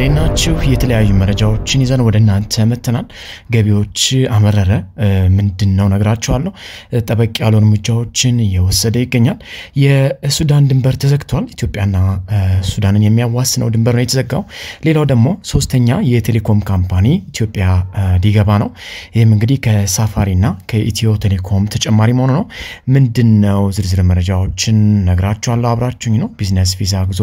እንዴናችሁ የተለያዩ መረጃዎችን ይዘን ወደ እናንተ መተናል። ገቢዎች አመረረ ምንድን ነው ነግራችኋለሁ። ጠበቅ ያሉ እርምጃዎችን እየወሰደ ይገኛል። የሱዳን ድንበር ተዘግቷል። ኢትዮጵያና ሱዳንን የሚያዋስነው ድንበር ነው የተዘጋው። ሌላው ደግሞ ሶስተኛ የቴሌኮም ካምፓኒ ኢትዮጵያ ሊገባ ነው። ይህም እንግዲህ ከሳፋሪና ከኢትዮ ቴሌኮም ተጨማሪ መሆኑ ነው። ምንድን ነው ዝርዝር መረጃዎችን ነግራችኋለሁ። አብራችሁኝ ነው። ቢዝነስ ቪዛ፣ ጉዞ፣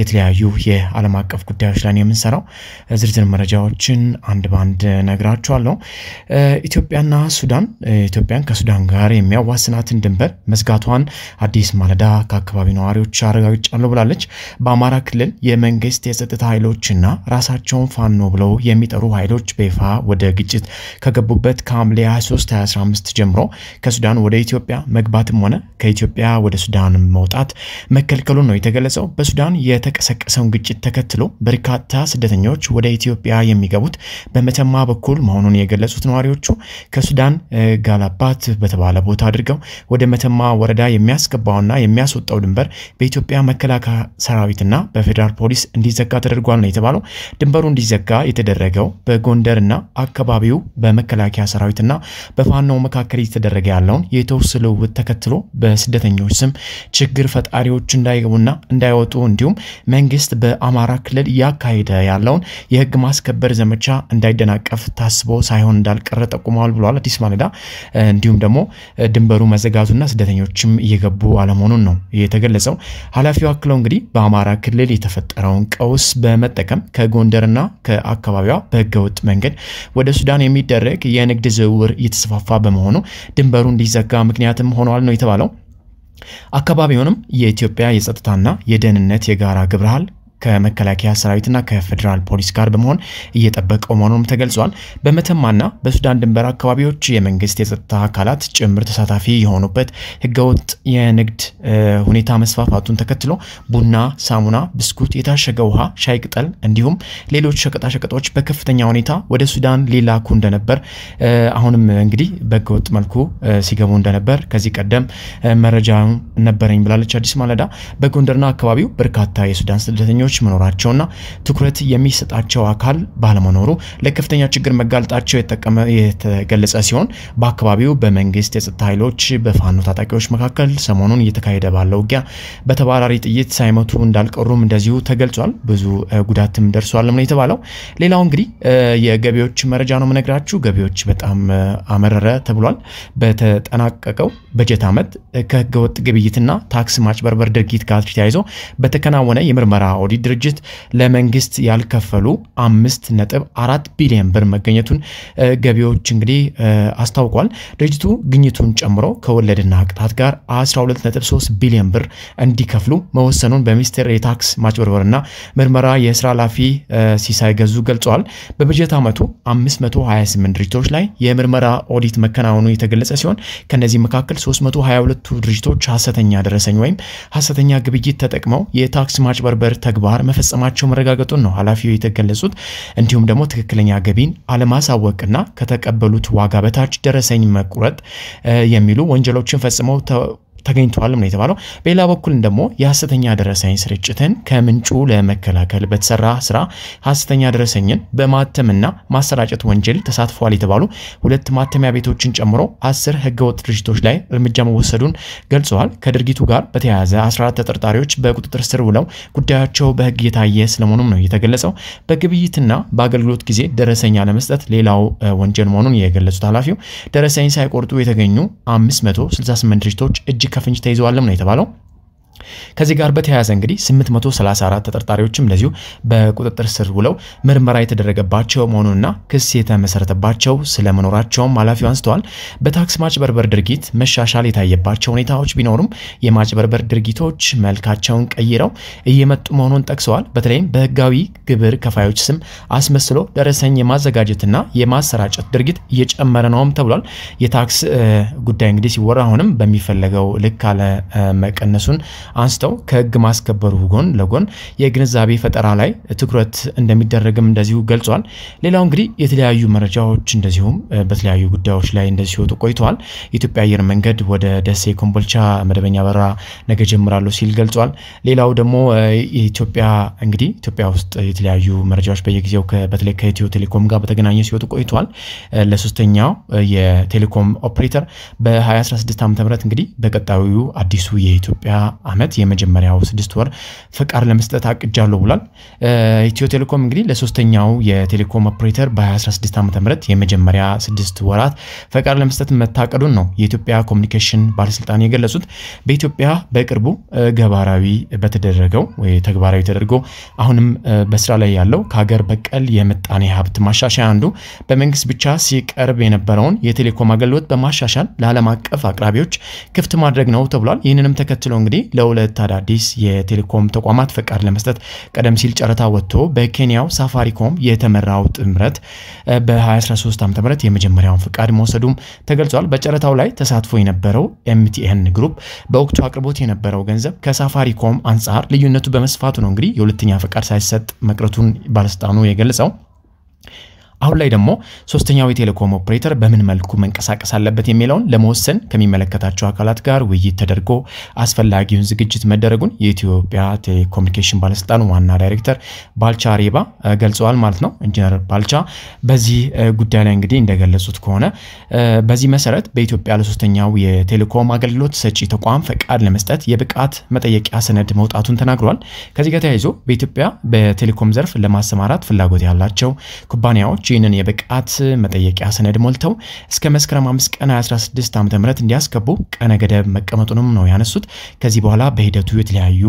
የተለያዩ የዓለም አቀፍ ጉዳዮች ላይ የምንሰራው። ዝርዝር መረጃዎችን አንድ በአንድ ነግራችኋለሁ። ኢትዮጵያና ሱዳን ኢትዮጵያን ከሱዳን ጋር የሚያዋስናትን ድንበር መዝጋቷን አዲስ ማለዳ ከአካባቢ ነዋሪዎች አረጋግጫለሁ ብላለች። በአማራ ክልል የመንግስት የጸጥታ ኃይሎችና ራሳቸውን ፋኖ ብለው የሚጠሩ ኃይሎች በይፋ ወደ ግጭት ከገቡበት ከሐምሌ 23 2015 ጀምሮ ከሱዳን ወደ ኢትዮጵያ መግባትም ሆነ ከኢትዮጵያ ወደ ሱዳን መውጣት መከልከሉን ነው የተገለጸው። በሱዳን የተቀሰቀሰውን ግጭት ተከትሎ በርካታ ስደተኞች ወደ ኢትዮጵያ የሚገቡት በመተማ በኩል መሆኑን የገለጹት ነዋሪዎቹ ከሱዳን ጋላባት በተባለ ቦታ አድርገው ወደ መተማ ወረዳ የሚያስገባውና የሚያስወጣው ድንበር በኢትዮጵያ መከላከያ ሰራዊትና በፌዴራል ፖሊስ እንዲዘጋ ተደርጓል ነው የተባለው። ድንበሩ እንዲዘጋ የተደረገው በጎንደርና አካባቢው በመከላከያ ሰራዊትና በፋኖ መካከል እየተደረገ ያለውን የተኩስ ልውውጥ ተከትሎ በስደተኞች ስም ችግር ፈጣሪዎች እንዳይገቡና እንዳይወጡ እንዲሁም መንግስት በአማራ ክልል ያካሄደ ያለውን የህግ ማስከበር ዘመቻ እንዳይደናቀፍ ታስቦ ሳይሆን እንዳልቀረ ጠቁመዋል ብለዋል። አዲስ ማለዳ እንዲሁም ደግሞ ድንበሩ መዘጋቱና ስደተኞችም እየገቡ አለመሆኑን ነው የተገለጸው። ኃላፊው አክለው እንግዲህ በአማራ ክልል የተፈጠረውን ቀውስ በመጠቀም ከጎንደርና ከአካባቢዋ በህገወጥ መንገድ ወደ ሱዳን የሚደረግ የንግድ ዝውውር እየተስፋፋ በመሆኑ ድንበሩ እንዲዘጋ ምክንያትም ሆነዋል ነው የተባለው። አካባቢውንም የኢትዮጵያ የጸጥታና የደህንነት የጋራ ግብረ ኃይል ከመከላከያ ሰራዊትና ከፌዴራል ፖሊስ ጋር በመሆን እየጠበቀው መሆኑንም ተገልጿል። በመተማና በሱዳን ድንበር አካባቢዎች የመንግስት የጸጥታ አካላት ጭምር ተሳታፊ የሆኑበት ህገወጥ የንግድ ሁኔታ መስፋፋቱን ተከትሎ ቡና፣ ሳሙና፣ ብስኩት፣ የታሸገ ውሃ፣ ሻይ ቅጠል እንዲሁም ሌሎች ሸቀጣሸቀጦች በከፍተኛ ሁኔታ ወደ ሱዳን ሊላኩ እንደነበር አሁንም እንግዲህ በህገወጥ መልኩ ሲገቡ እንደነበር ከዚህ ቀደም መረጃ ነበረኝ ብላለች አዲስ ማለዳ። በጎንደርና አካባቢው በርካታ የሱዳን ስደተኞች ተማሪዎች መኖራቸውና ትኩረት የሚሰጣቸው አካል ባለመኖሩ ለከፍተኛ ችግር መጋለጣቸው የተገለጸ ሲሆን በአካባቢው በመንግስት የጸጥታ ኃይሎች በፋኖ ታጣቂዎች መካከል ሰሞኑን እየተካሄደ ባለው ውጊያ በተባራሪ ጥይት ሳይመቱ እንዳልቀሩም እንደዚሁ ተገልጿል። ብዙ ጉዳትም ደርሷልም ነው የተባለው። ሌላው እንግዲህ የገቢዎች መረጃ ነው የምነግራችሁ። ገቢዎች በጣም አመረረ ተብሏል። በተጠናቀቀው በጀት ዓመት ከህገወጥ ግብይትና ታክስ ማጭበርበር ድርጊት ጋር ተያይዞ በተከናወነ የምርመራ የኦዲት ድርጅት ለመንግስት ያልከፈሉ አምስት ነጥብ አራት ቢሊዮን ብር መገኘቱን ገቢዎች እንግዲህ አስታውቋል። ድርጅቱ ግኝቱን ጨምሮ ከወለድና ቅጣት ጋር 123 ቢሊዮን ብር እንዲከፍሉ መወሰኑን በሚኒስቴር የታክስ ማጭበርበርና ምርመራ የስራ ኃላፊ ሲሳይ ገዙ ገልጸዋል። በበጀት ዓመቱ 528 ድርጅቶች ላይ የምርመራ ኦዲት መከናወኑ የተገለጸ ሲሆን ከእነዚህ መካከል 322ቱ ድርጅቶች ሀሰተኛ ደረሰኝ ወይም ሀሰተኛ ግብይት ተጠቅመው የታክስ ማጭበርበር ተግባ ተግባር መፈጸማቸው መረጋገጡን ነው ኃላፊው የተገለጹት። እንዲሁም ደግሞ ትክክለኛ ገቢን አለማሳወቅና ከተቀበሉት ዋጋ በታች ደረሰኝ መቁረጥ የሚሉ ወንጀሎችን ፈጽመው ተገኝተዋልም ነው የተባለው። በሌላ በኩል ደግሞ የሀሰተኛ ደረሰኝ ስርጭትን ከምንጩ ለመከላከል በተሰራ ስራ ሀሰተኛ ደረሰኝን በማተምና ማሰራጨት ወንጀል ተሳትፈዋል የተባሉ ሁለት ማተሚያ ቤቶችን ጨምሮ አስር ህገወጥ ድርጅቶች ላይ እርምጃ መወሰዱን ገልጸዋል። ከድርጊቱ ጋር በተያያዘ 14 ተጠርጣሪዎች በቁጥጥር ስር ውለው ጉዳያቸው በህግ እየታየ ስለመሆኑም ነው የተገለጸው። በግብይትና በአገልግሎት ጊዜ ደረሰኝ አለመስጠት ሌላው ወንጀል መሆኑን የገለጹት ኃላፊው ደረሰኝ ሳይቆርጡ የተገኙ 568 ድርጅቶች እጅግ ከፍንጭ ተይዘዋልም ነው የተባለው። ከዚህ ጋር በተያያዘ እንግዲህ 834 ተጠርጣሪዎችም እንደዚሁ በቁጥጥር ስር ውለው ምርመራ የተደረገባቸው መሆኑንና ክስ የተመሰረተባቸው ስለመኖራቸውም ኃላፊው አንስተዋል። በታክስ ማጭበርበር ድርጊት መሻሻል የታየባቸው ሁኔታዎች ቢኖሩም የማጭበርበር ድርጊቶች መልካቸውን ቀይረው እየመጡ መሆኑን ጠቅሰዋል። በተለይም በህጋዊ ግብር ከፋዮች ስም አስመስሎ ደረሰኝ የማዘጋጀትና የማሰራጨት ድርጊት እየጨመረ ነውም ተብሏል። የታክስ ጉዳይ እንግዲህ ሲወራ አሁንም በሚፈለገው ልክ አለመቀነሱን አንስተው ከህግ ማስከበሩ ጎን ለጎን የግንዛቤ ፈጠራ ላይ ትኩረት እንደሚደረግም እንደዚሁ ገልጿል። ሌላው እንግዲህ የተለያዩ መረጃዎች እንደዚሁም በተለያዩ ጉዳዮች ላይ እንደዚህ ሲወጡ ቆይተዋል። የኢትዮጵያ አየር መንገድ ወደ ደሴ ኮምቦልቻ መደበኛ በረራ ነገ ጀምራለሁ ሲል ገልጿል። ሌላው ደግሞ የኢትዮጵያ እንግዲህ ኢትዮጵያ ውስጥ የተለያዩ መረጃዎች በየጊዜው በተለይ ከኢትዮ ቴሌኮም ጋር በተገናኘ ሲወጡ ቆይተዋል። ለሶስተኛው የቴሌኮም ኦፕሬተር በ2016 ዓ ም እንግዲህ በቀጣዩ አዲሱ የኢትዮጵያ አመት ስምምነት የመጀመሪያው ስድስት ወር ፈቃድ ለመስጠት አቅጃለሁ ብሏል። ኢትዮ ቴሌኮም እንግዲህ ለሶስተኛው የቴሌኮም ኦፕሬተር በ2016 ዓ ም የመጀመሪያ ስድስት ወራት ፈቃድ ለመስጠት መታቀዱን ነው የኢትዮጵያ ኮሚኒኬሽን ባለስልጣን የገለጹት። በኢትዮጵያ በቅርቡ ገባራዊ በተደረገው ተግባራዊ ተደርጎ አሁንም በስራ ላይ ያለው ከሀገር በቀል የምጣኔ ሀብት ማሻሻያ አንዱ በመንግስት ብቻ ሲቀርብ የነበረውን የቴሌኮም አገልግሎት በማሻሻል ለዓለም አቀፍ አቅራቢዎች ክፍት ማድረግ ነው ተብሏል። ይህንንም ተከትሎ እንግዲህ ለሁለት አዳዲስ የቴሌኮም ተቋማት ፈቃድ ለመስጠት ቀደም ሲል ጨረታ ወጥቶ በኬንያው ሳፋሪኮም የተመራው ጥምረት በ2013 ዓ ም የመጀመሪያውን ፈቃድ መውሰዱም ተገልጿል። በጨረታው ላይ ተሳትፎ የነበረው ኤምቲኤን ግሩፕ በወቅቱ አቅርቦት የነበረው ገንዘብ ከሳፋሪኮም አንጻር ልዩነቱ በመስፋቱ ነው እንግዲህ የሁለተኛ ፈቃድ ሳይሰጥ መቅረቱን ባለስልጣኑ የገለጸው። አሁን ላይ ደግሞ ሶስተኛው የቴሌኮም ኦፕሬተር በምን መልኩ መንቀሳቀስ አለበት የሚለውን ለመወሰን ከሚመለከታቸው አካላት ጋር ውይይት ተደርጎ አስፈላጊውን ዝግጅት መደረጉን የኢትዮጵያ ቴሌኮሙኒኬሽን ባለስልጣን ዋና ዳይሬክተር ባልቻ ሬባ ገልጸዋል ማለት ነው። ኢንጂነር ባልቻ በዚህ ጉዳይ ላይ እንግዲህ እንደገለጹት ከሆነ በዚህ መሰረት በኢትዮጵያ ለሶስተኛው የቴሌኮም አገልግሎት ሰጪ ተቋም ፈቃድ ለመስጠት የብቃት መጠየቂያ ሰነድ መውጣቱን ተናግረዋል። ከዚህ ጋር ተያይዞ በኢትዮጵያ በቴሌኮም ዘርፍ ለማሰማራት ፍላጎት ያላቸው ኩባንያዎች እጩዎችን የብቃት መጠየቂያ ሰነድ ሞልተው እስከ መስከረም 5 ቀን 2016 ዓ.ም እንዲያስገቡ ቀነ ገደብ መቀመጡንም ነው ያነሱት። ከዚህ በኋላ በሂደቱ የተለያዩ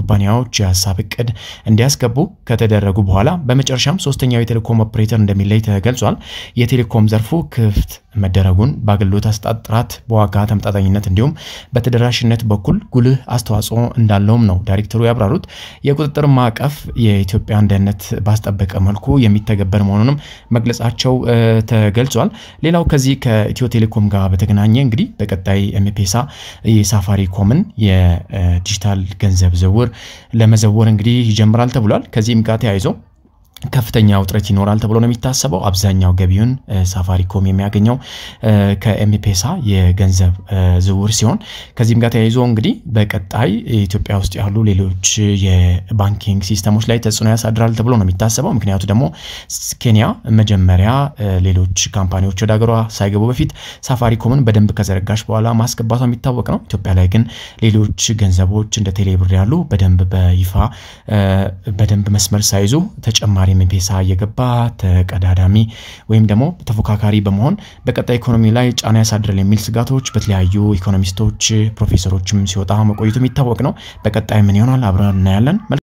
ኩባንያዎች የሀሳብ እቅድ እንዲያስገቡ ከተደረጉ በኋላ በመጨረሻም ሶስተኛው የቴሌኮም ኦፕሬተር እንደሚለይ ተገልጿል። የቴሌኮም ዘርፉ ክፍት መደረጉን በአገልግሎት አሰጣጥ ጥራት፣ በዋጋ ተመጣጣኝነት እንዲሁም በተደራሽነት በኩል ጉልህ አስተዋጽኦ እንዳለውም ነው ዳይሬክተሩ ያብራሩት። የቁጥጥር ማዕቀፍ የኢትዮጵያን ደህንነት ባስጠበቀ መልኩ የሚተገበር መሆኑንም መግለጻቸው ተገልጿል። ሌላው ከዚህ ከኢትዮ ቴሌኮም ጋር በተገናኘ እንግዲህ በቀጣይ ኤምፔሳ የሳፋሪኮምን የዲጂታል ገንዘብ ዝውውር ለመዘወር እንግዲህ ይጀምራል ተብሏል። ከዚህም ጋር ተያይዞ ከፍተኛ ውጥረት ይኖራል ተብሎ ነው የሚታሰበው። አብዛኛው ገቢውን ሳፋሪኮም የሚያገኘው ከኤምፔሳ የገንዘብ ዝውውር ሲሆን ከዚህም ጋር ተያይዞ እንግዲህ በቀጣይ ኢትዮጵያ ውስጥ ያሉ ሌሎች የባንኪንግ ሲስተሞች ላይ ተጽዕኖ ያሳድራል ተብሎ ነው የሚታሰበው። ምክንያቱ ደግሞ ኬንያ መጀመሪያ ሌሎች ካምፓኒዎች ወደ ሀገሯ ሳይገቡ በፊት ሳፋሪኮምን በደንብ ከዘረጋሽ በኋላ ማስገባቷ የሚታወቅ ነው። ኢትዮጵያ ላይ ግን ሌሎች ገንዘቦች እንደ ቴሌብር ያሉ በደንብ በይፋ በደንብ መስመር ሳይዙ ተጨማሪ በተጨማሪም ኤምፔሳ እየገባ ተቀዳዳሚ ወይም ደግሞ ተፎካካሪ በመሆን በቀጣይ ኢኮኖሚ ላይ ጫና ያሳድራል የሚል ስጋቶች በተለያዩ ኢኮኖሚስቶች ፕሮፌሰሮችም ሲወጣ መቆየቱ የሚታወቅ ነው። በቀጣይ ምን ይሆናል አብረን እናያለን።